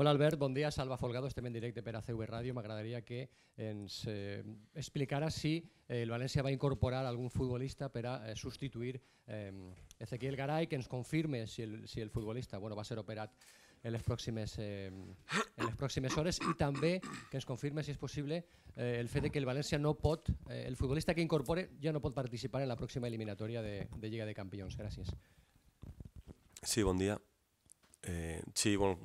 Hola Albert, bon dia, Salva Folgado, estem en directe per a CV Ràdio. M'agradaria que ens eh, explicara si eh, el València va incorporar algun futbolista per a eh, substituir eh, Ezequiel Garay, que ens confirme si el, si el futbolista bueno, va ser operat en les, pròximes, eh, en les pròximes hores i també que ens confirme, si és possible, eh, el fet de que el València no pot, eh, el futbolista que incorpore ja no pot participar en la pròxima eliminatòria de, de Lliga de Campions. Gràcies. Sí, bon dia. Eh, sí, bueno,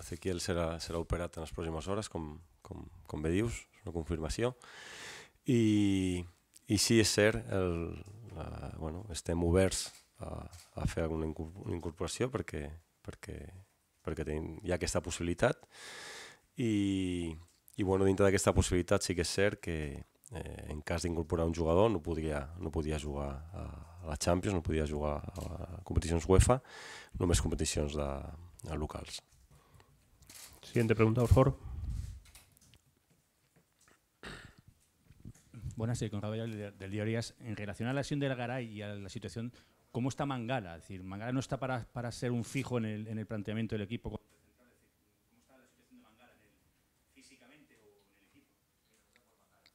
Ezequiel serà, serà operat en les pròximes hores, com, com, com bé dius, és una confirmació. I, i sí, és cert, el, la, bueno, estem oberts a, a fer alguna incorporació perquè, perquè, perquè tenim, hi ha aquesta possibilitat. I, i bueno, dintre d'aquesta possibilitat sí que és cert que eh, en cas d'incorporar un jugador no podia, no podia jugar a la Champions, no podia jugar a la competiciones UEFA, només competiciones de, a locals. Siguiente pregunta, por favor. Buenas, sí, con del, del diario En relación a la acción del Garay y a la situación, ¿cómo está Mangala? Es decir, Mangala no está para, para ser un fijo en el, en el planteamiento del equipo. ¿Cómo está la situación de Mangala físicamente o en el equipo?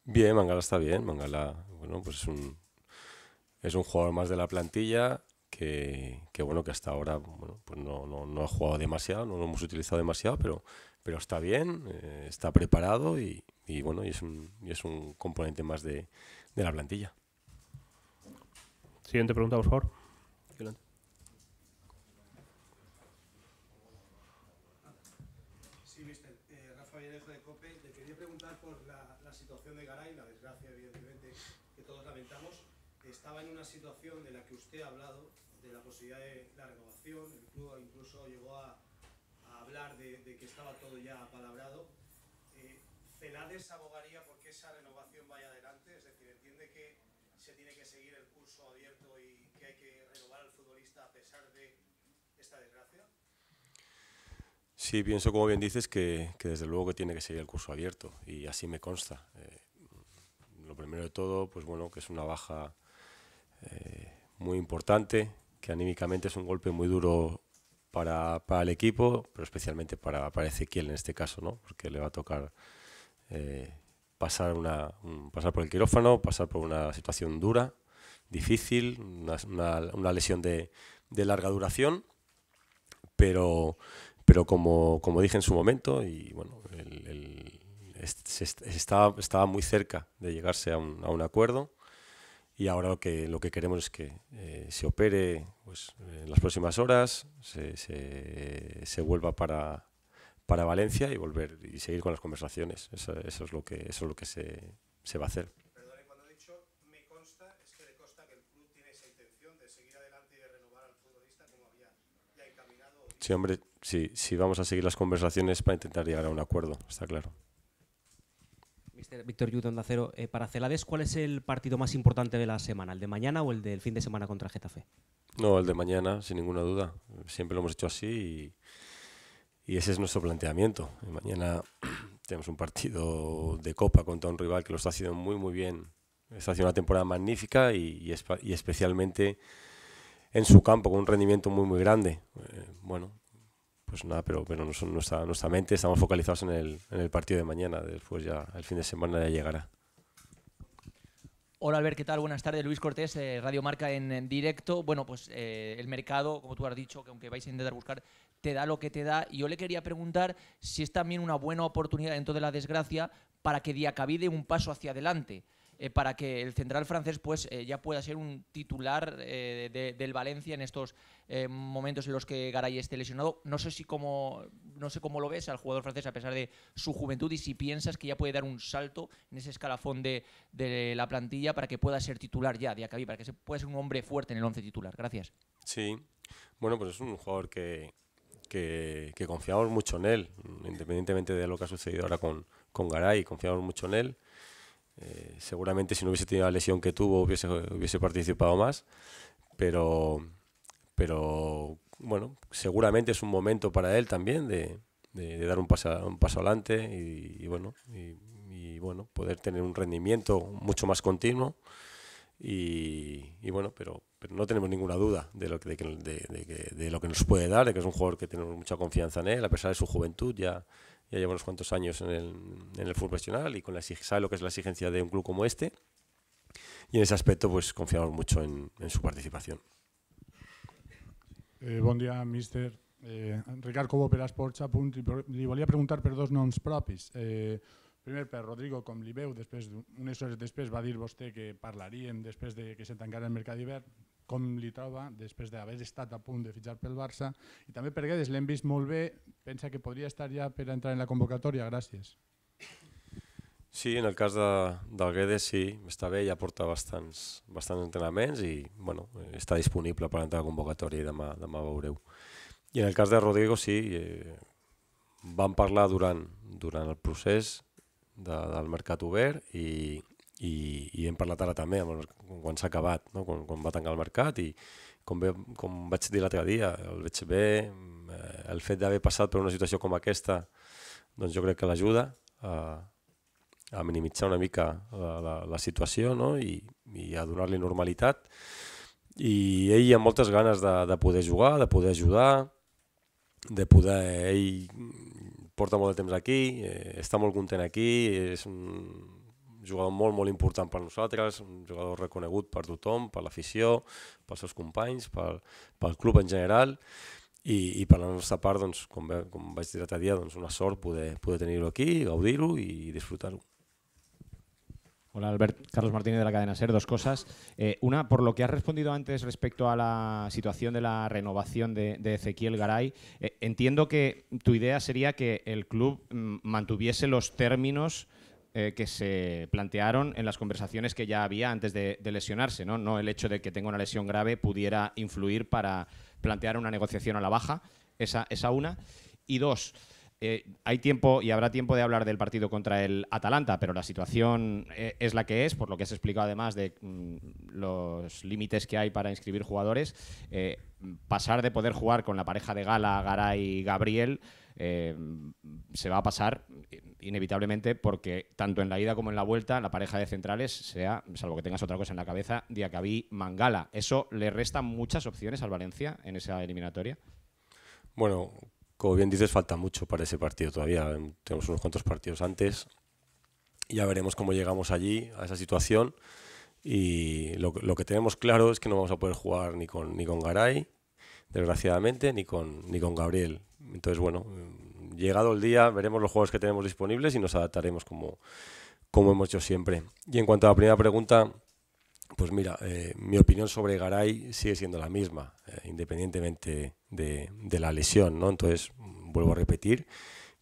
Bien, Mangala está bien. Mangala, bueno, pues es un, es un jugador más de la plantilla que, bueno, que hasta ahora bueno, pues no, no, no, ha jugado demasiado, no lo hemos utilizado demasiado, pero, pero está bien, eh, está preparado y, y bueno, y es, un, y es un componente más de, de la plantilla. Siguiente pregunta, por favor. Sí, eh, de de quería preguntar por la la situación Garay, desgracia, evidentemente, que todos lamentamos. estaba en una situación de la que usted ha hablado de la posibilidad de la renovación, el club incluso llegó a, a hablar de, de, que estaba todo ya apalabrado. Eh, Celades abogaría porque esa renovación vaya adelante, es decir, entiende que se tiene que seguir el curso abierto y que hay que renovar al futbolista a pesar de esta desgracia. Sí, pienso, como bien dices, que, que desde luego que tiene que seguir el curso abierto y así me consta. Eh, lo primero de todo, pues bueno, que es una baja eh, muy importante que anímicamente es un golpe muy duro para, el equipo, pero especialmente para, para, Ezequiel en este caso, ¿no? porque le va a tocar eh, pasar, una, pasar por el quirófano, pasar por una situación dura, difícil, una, lesión de, larga duración, pero, pero como, como, dije en su momento, y bueno, estaba, estaba, muy cerca de llegarse a un, a un acuerdo y ahora lo que, lo que queremos es que eh, se opere pues, eh, en las próximas horas, se, se, vuelva para, para, Valencia y volver y seguir con las conversaciones. Eso, es lo que, eso es lo que se, se va a hacer. Sí, hombre, sí, sí, vamos a seguir las conversaciones para intentar llegar a un acuerdo, está claro. Víctor Yuto, de Acero, eh, para Celades, ¿cuál es el partido más importante de la semana? ¿El de mañana o el del fin de semana contra Getafe? No, el de mañana, sin ninguna duda. Siempre lo hemos hecho así y, ese es nuestro planteamiento. Eh, mañana tenemos un partido de Copa contra un rival que lo está haciendo muy, muy bien. Está haciendo una temporada magnífica y, especialmente en su campo, con un rendimiento muy, muy grande. Eh, bueno, pues nada, pero, nuestra, mente estamos focalizados en el, partido de mañana, después ya el fin de semana ya llegará. Hola Albert, ¿qué tal? Buenas tardes, Luis Cortés, eh, Radio Marca en, directo. Bueno, pues eh, el mercado, como tú has dicho, que aunque vais a intentar buscar, te da lo que te da. Y yo le quería preguntar si es también una buena oportunidad dentro de la desgracia para que Diacabide un paso hacia adelante. Eh, para que el central francés pues, eh, ya pueda ser un titular eh, del Valencia en estos momentos en los que Garay esté lesionado. No sé, si cómo, no sé cómo lo ves al jugador francés a pesar de su juventud y si piensas que ya puede dar un salto en ese escalafón de, de la plantilla para que pueda ser titular ya de para que pueda ser un hombre fuerte en el once titular. Gracias. Sí, bueno, pues es un jugador que, que, confiamos mucho en él, independientemente de lo que ha sucedido ahora con, con Garay, confiamos mucho en él. Eh, seguramente si no hubiese tenido la lesión que tuvo hubiese, hubiese participado más, pero, pero bueno, seguramente es un momento para él también de, dar un paso, un paso adelante y, bueno, y, bueno, poder tener un rendimiento mucho más continuo. Y, bueno, pero, no tenemos ninguna duda de lo, que, de, de, lo que nos puede dar, de que es un jugador que tenemos mucha confianza en él, a pesar de su juventud, ya ya lleva unos cuantos años en el, en el fútbol profesional y con la, sabe lo que es la exigencia de un club como este. Y en ese aspecto, pues confiamos mucho en, su participación. Eh, día, Ricardo. míster. Eh, por Cobo Perasporcha, volví a preguntar por dos non propis. Eh, primer, per Rodrigo, con li veu, després, unes después després va dir vostè que hablarían después de que se tancara el Mercadiver con com li después haber estado estat a punto de por pel Barça y también per Guedes l'hem pensa que podria estar ja per entrar en la convocatòria? Gràcies. Sí, en el cas de, del Guedes sí, està bé, ja porta bastants, bastants entrenaments i bueno, està disponible per entrar a la convocatòria i demà, demà veureu. I en el cas de Rodrigo sí, eh, vam parlar durant, durant el procés de, del mercat obert i, i, i hem parlat ara també amb el, quan s'ha acabat, no? quan, quan va tancar el mercat i com, ve, com vaig dir l'altre dia, el veig bé, el fet d'haver passat per una situació com aquesta doncs jo crec que l'ajuda a, a minimitzar una mica la, la, la situació no? I, i a donar-li normalitat i ell amb moltes ganes de, de poder jugar, de poder ajudar, de poder... Ell porta molt de temps aquí, eh, està molt content aquí, és un jugador molt, molt important per nosaltres, un jugador reconegut per tothom, per l'afició, pels seus companys, pel, pel club en general, Y para no la nostra part, doncs, com, ve, com vaig dir una sort poder, aquí, gaudir y disfrutarlo. disfrutar Hola Albert, Carlos Martínez de la cadena SER, dos cosas. Eh, una, por lo que has respondido antes respecto a la situación de la renovación de, de Ezequiel Garay, eh, entiendo que tu idea sería que el club mm, mantuviese los términos eh, que se plantearon en las conversaciones que ya había antes de, lesionarse, ¿no? No el hecho de que tenga una lesión grave pudiera influir para plantear una negociación a la baja, esa, esa una. Y dos, eh, hay tiempo y habrá tiempo de hablar del partido contra el Atalanta, pero la situación eh, es la que es, por lo que has explicado además de mm, los límites que hay para inscribir jugadores. pasar de poder jugar con la pareja de Gala, Garay y Gabriel Em, se va a pasar inevitablemente porque tanto en la ida como en la vuelta la pareja de centrales sea, salvo que tengas otra cosa en la cabeza, Diacabí Mangala. ¿Eso le resta muchas opciones al Valencia en esa eliminatoria? Bueno, como bien dices, falta mucho para ese partido todavía. Tenemos unos cuantos partidos antes. Ya veremos cómo llegamos allí, a esa situación. Y lo, que tenemos claro es que no vamos a poder jugar ni con, ni con Garay, desgraciadamente, ni con, ni con Gabriel. Entonces, bueno, mm, llegado el día, veremos los juegos que tenemos disponibles y nos adaptaremos como, como hemos hecho siempre. Y en cuanto a la primera pregunta, pues mira, eh, mi opinión sobre Garay sigue siendo la misma, eh, independientemente de, la lesión, ¿no? Entonces, mm, vuelvo a repetir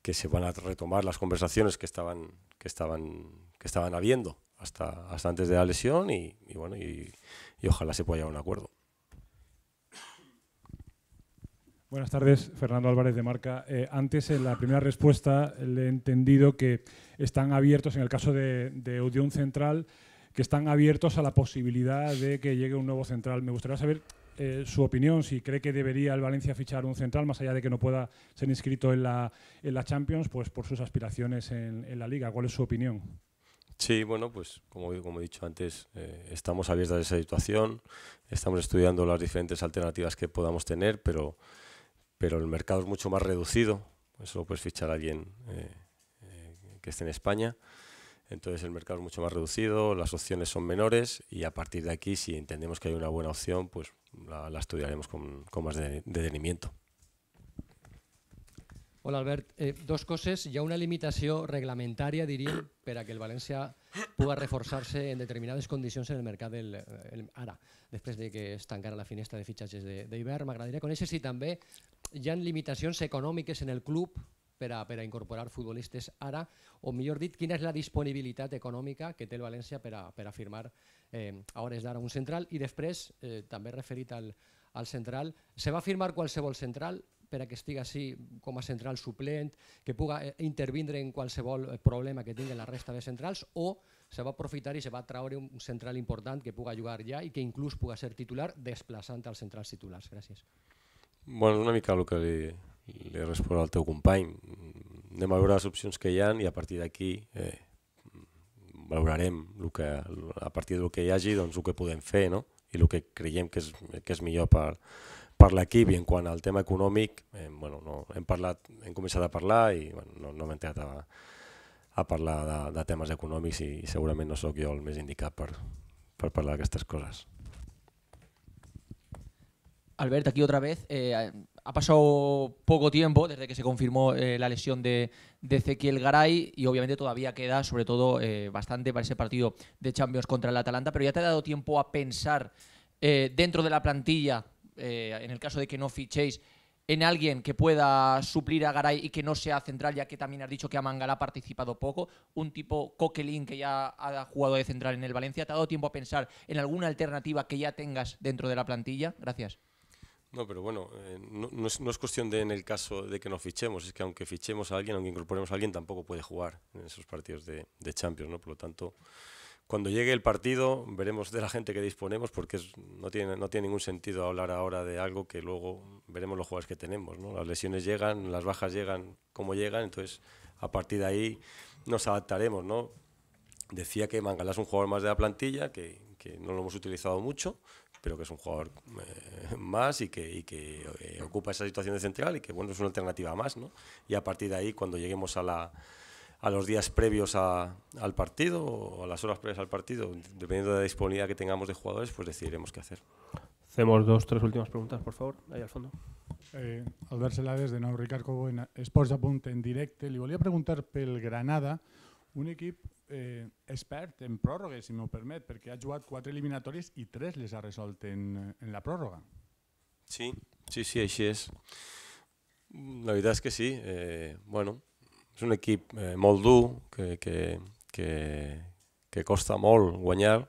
que se van a retomar las conversaciones que estaban, que estaban, que estaban habiendo hasta, hasta antes de la lesión y, bueno, y ojalá se pueda llegar a un acuerdo. Buenas tardes, Fernando Álvarez de Marca. Eh, antes, en la primera respuesta, le he entendido que están abiertos, en el caso de, de Central, que están abiertos a la posibilidad de que llegue un nuevo central. Me gustaría saber eh, su opinión, si cree que debería el Valencia fichar un central, más allá de que no pueda ser inscrito en la, en la Champions, pues por sus aspiraciones en, la Liga. ¿Cuál es su opinión? Sí, bueno, pues como, como he dicho antes, eh, estamos abiertos a esa situación, estamos estudiando las diferentes alternativas que podamos tener, pero pero el mercado es mucho más reducido, lo puedes fichar alguien eh, eh, que esté en España, entonces el mercado es mucho más reducido, las opciones son menores y a partir de aquí, si entendemos que hay una buena opción, pues la, estudiaremos con, con más detenimiento. Hola Albert, eh, dos cosas, ya una limitación reglamentaria diría, para que el Valencia pueda reforzarse en determinadas condiciones en el mercado del, ara, de que estancara la finestra de de me agradaría con eso, si también hi ha limitacions econòmiques en el club per a, per a incorporar futbolistes ara, o millor dit, quina és la disponibilitat econòmica que té el València per a, per a firmar eh, a hores d'ara un central, i després, eh, també referit al, al central, se va firmar qualsevol central, per a que estigui així com a central suplent, que puga eh, intervindre en qualsevol eh, problema que tingui la resta de centrals, o se va aprofitar i se va traure un central important que puga jugar ja i que inclús puga ser titular desplaçant als centrals titulars. Gràcies. Bueno, una mica el que li, li respon al teu company. Anem a veure les opcions que hi han i a partir d'aquí eh, valorarem el que, a partir del que hi hagi doncs, el que podem fer no? i el que creiem que és, que és millor per, per l'equip i en quant al tema econòmic, eh, bueno, no, hem, parlat, hem començat a parlar i bueno, no, no hem entrat a, a parlar de, de temes econòmics i, i segurament no sóc jo el més indicat per, per parlar d'aquestes coses. Alberto, aquí otra vez. Eh, ha pasado poco tiempo desde que se confirmó eh, la lesión de, de, Ezequiel Garay y obviamente todavía queda, sobre todo, eh, bastante para ese partido de Champions contra el Atalanta, pero ya te ha dado tiempo a pensar dentro de la plantilla, en el caso de que no fichéis, en alguien que pueda suplir a Garay y que no sea central, ya que también has dicho que Amangala ha participado poco, un tipo coquelín que ya ha jugado de central en el Valencia, ¿te ha dado tiempo a pensar en alguna alternativa que ya tengas dentro de la plantilla? Gracias. No, pero bueno, eh, no, es, cuestión de en el caso de que nos fichemos, es que aunque fichemos a alguien, aunque incorporemos a alguien, tampoco puede jugar en esos partidos de, Champions, ¿no? Por lo tanto, cuando llegue el partido veremos de la gente que disponemos, porque no, tiene, no tiene ningún sentido hablar ahora de algo que luego veremos los jugadores que tenemos, ¿no? Las lesiones llegan, las bajas llegan como llegan, entonces a partir de ahí nos adaptaremos, ¿no? Decía que Mangala es un jugador más de la plantilla, que, que no lo hemos utilizado mucho, pero que es un jugador eh, más y que, que eh, ocupa esa situación de central y que bueno, es una alternativa más. ¿no? Y a partir de ahí, cuando lleguemos a los días previos al partido o a las horas previas al partido, dependiendo de la disponibilidad que tengamos de jugadores, pues decidiremos qué hacer. Hacemos dos, tres últimas preguntas, por favor, ahí al fondo. Eh, Albert Celades, de Nou en Sports Apunte en directo le volví a preguntar pel Granada, un equipo... eh, expert en pròrrogues, si m'ho permet, perquè ha jugat quatre eliminatòries i tres les ha resolt en, en la pròrroga. Sí, sí, sí, així és. La veritat és que sí. Eh, bueno, és un equip eh, molt dur, que, que, que, que costa molt guanyar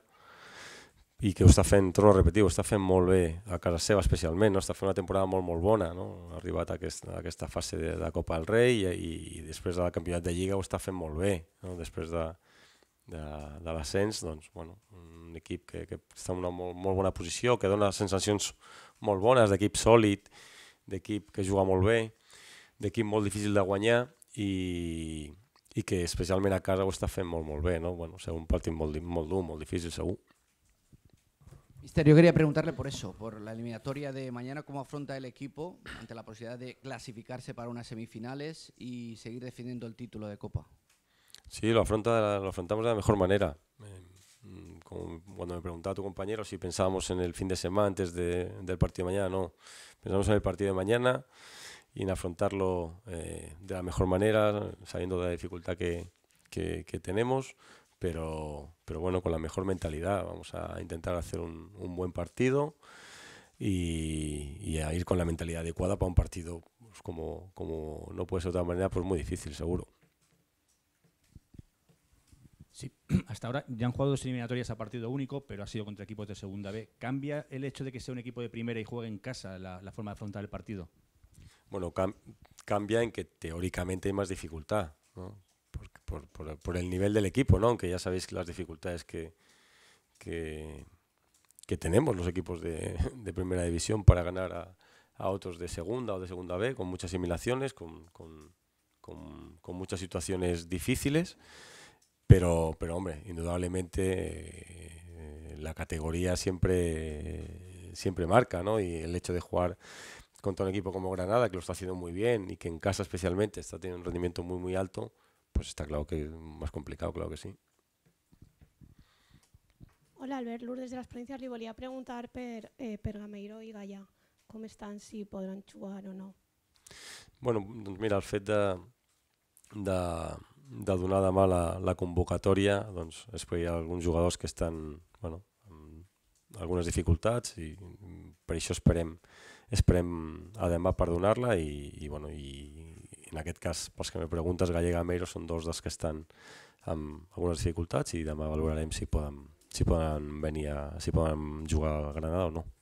i que ho està fent, torno a repetir, ho està fent molt bé a casa seva especialment, no? està fent una temporada molt molt bona, no? ha arribat a, aquest, a aquesta fase de, de Copa del Rei i, i, i després de la campionat de Lliga ho està fent molt bé, no? després de, de, de l'ascens, doncs, bueno, un equip que, que està en una molt, molt bona posició, que dona sensacions molt bones, d'equip sòlid, d'equip que juga molt bé, d'equip molt difícil de guanyar i, i que especialment a casa ho està fent molt, molt bé. No? Bueno, ser un partit molt, molt dur, molt difícil, segur. Mister, yo quería preguntarle por eso, por la eliminatoria de mañana, cómo afronta el equipo ante la posibilidad de clasificarse para unas semifinales y seguir defendiendo el título de Copa. Sí, lo, afronta, afrontamos de la mejor manera. Mm, cuando me preguntaba tu compañero si pensábamos en el fin de semana antes del partido de mañana, no. Pensamos en el partido de mañana y en afrontarlo eh, de la mejor manera, sabiendo de la dificultad que, tenemos, pero, pero bueno, con la mejor mentalidad. Vamos a intentar hacer un, buen partido y, a ir con la mentalidad adecuada para un partido pues, como, como no puede ser de otra manera, pues muy difícil, seguro. Sí, hasta ahora ya han jugado dos eliminatorias a partido único, pero ha sido contra equipos de segunda B. ¿Cambia el hecho de que sea un equipo de primera y juegue en casa la, forma de afrontar el partido? Bueno, cambia en que teóricamente hay más dificultad, ¿no? por, el nivel del equipo, ¿no? aunque ya sabéis las dificultades que, que, tenemos los equipos de, primera división para ganar a, a, otros de segunda o de segunda B, con muchas simulaciones, con, con, con, con muchas situaciones difíciles. Pero, pero hombre, indudablemente eh, la categoría siempre, siempre marca, ¿no? Y el hecho de jugar contra un equipo como Granada, que lo está haciendo muy bien y que en casa especialmente está teniendo un rendimiento muy, muy alto, pues está claro que es más complicado, claro que sí. Hola, Albert Lourdes de las provincias. Le a preguntar per, eh, per Gameiro y están, ¿Cómo si podrán jugar o no. Bueno, mira, el fet de donar demà la, la convocatòria, doncs és perquè hi ha alguns jugadors que estan bueno, amb algunes dificultats i per això esperem esperem a demà per donar-la i, i, bueno, i en aquest cas, pels que me preguntes, Gallega Meiro són dos dels que estan amb algunes dificultats i demà valorarem si poden, si poden venir a, si poden jugar a Granada o no.